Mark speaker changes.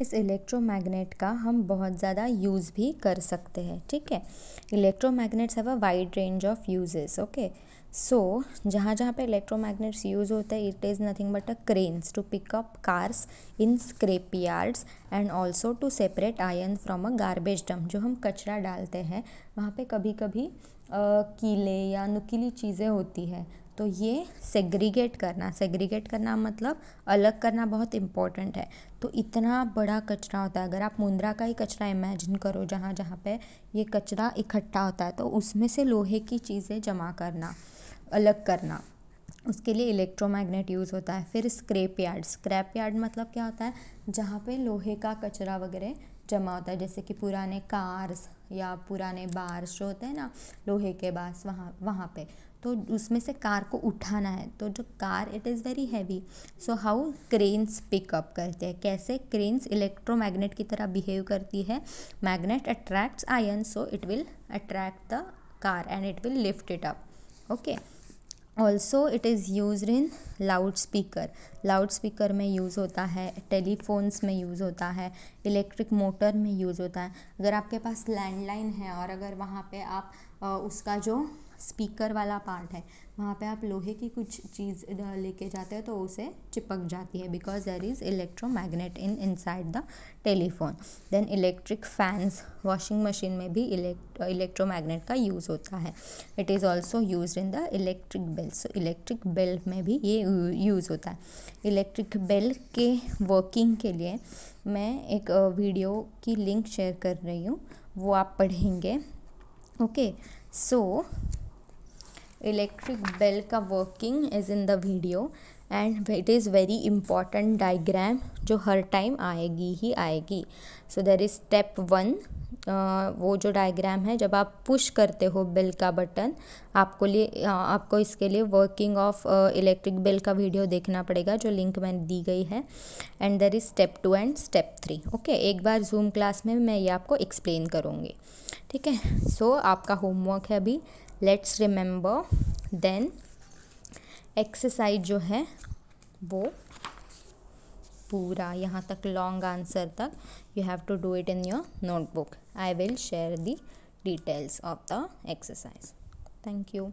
Speaker 1: इस इलेक्ट्रोमैग्नेट का हम बहुत ज़्यादा यूज़ भी कर सकते हैं ठीक है electromagnets have a wide range of uses okay so जहाँ जहाँ पे इलेक्ट्रोमैग्नेट्स यूज़ होते हैं it is nothing but a cranes to pick up cars in scrap yards and also to separate iron from a garbage dump जो हम कचरा डालते हैं वहाँ पे कभी कभी कीले या नुकीली चीज़ें होती है तो ये सेग्रीगेट करना सेग्रीगेट करना मतलब अलग करना बहुत इम्पॉर्टेंट है तो इतना बड़ा कचरा होता है अगर आप मुंद्रा का ही कचरा इमेजिन करो जहाँ जहाँ पे ये कचरा इकट्ठा होता है तो उसमें से लोहे की चीज़ें जमा करना अलग करना उसके लिए इलेक्ट्रोमैग्नेट यूज़ होता है फिर स्क्रैप यार्ड स्क्रैप यार्ड मतलब क्या होता है जहाँ पे लोहे का कचरा वगैरह जमा होता है जैसे कि पुराने कार्स या पुराने बार्स जो होते हैं ना लोहे के बार्स वहाँ वहाँ पे तो उसमें से कार को उठाना है तो जो car it is very heavy so how cranes pick up करते हैं कैसे क्रेन्स इलेक्ट्रोमैग्नेट की तरह बिहेव करती है magnet attracts iron so it will attract the car and it will lift it up okay also it is used in loud speaker loud speaker में use होता है टेलीफ़ोन्स में यूज़ होता है इलेक्ट्रिक मोटर में use होता है अगर आपके पास लैंडलाइन है और अगर वहाँ पे आप उसका जो स्पीकर वाला पार्ट है वहाँ पे आप लोहे की कुछ चीज़ लेके जाते हैं तो उसे चिपक जाती है because there is electromagnet in inside the telephone then electric fans washing machine में भी इलेक्ट्रो इलेक्ट्रोमैग्नेट का यूज़ होता है it is also use in the electric bell so electric belt में भी ये यूज़ होता है इलेक्ट्रिक बेल के वर्किंग के लिए मैं एक वीडियो की लिंक शेयर कर रही हूँ वो आप पढ़ेंगे ओके सो इलेक्ट्रिक बेल का working is in the video and it is very important diagram जो हर टाइम आएगी ही आएगी so there is step one वो जो डायग्राम है जब आप पुश करते हो बिल का बटन आपको लिए आपको इसके लिए वर्किंग ऑफ इलेक्ट्रिक बिल का वीडियो देखना पड़ेगा जो लिंक मैंने दी गई है and there is step two and step three okay एक बार जूम क्लास में मैं ये आपको एक्सप्लेन करूँगी ठीक है सो आपका होमवर्क है अभी लेट्स रिमेंबर देन एक्सरसाइज जो है वो पूरा यहाँ तक लॉन्ग आंसर तक you have to do it in your notebook I will share the details of the exercise thank you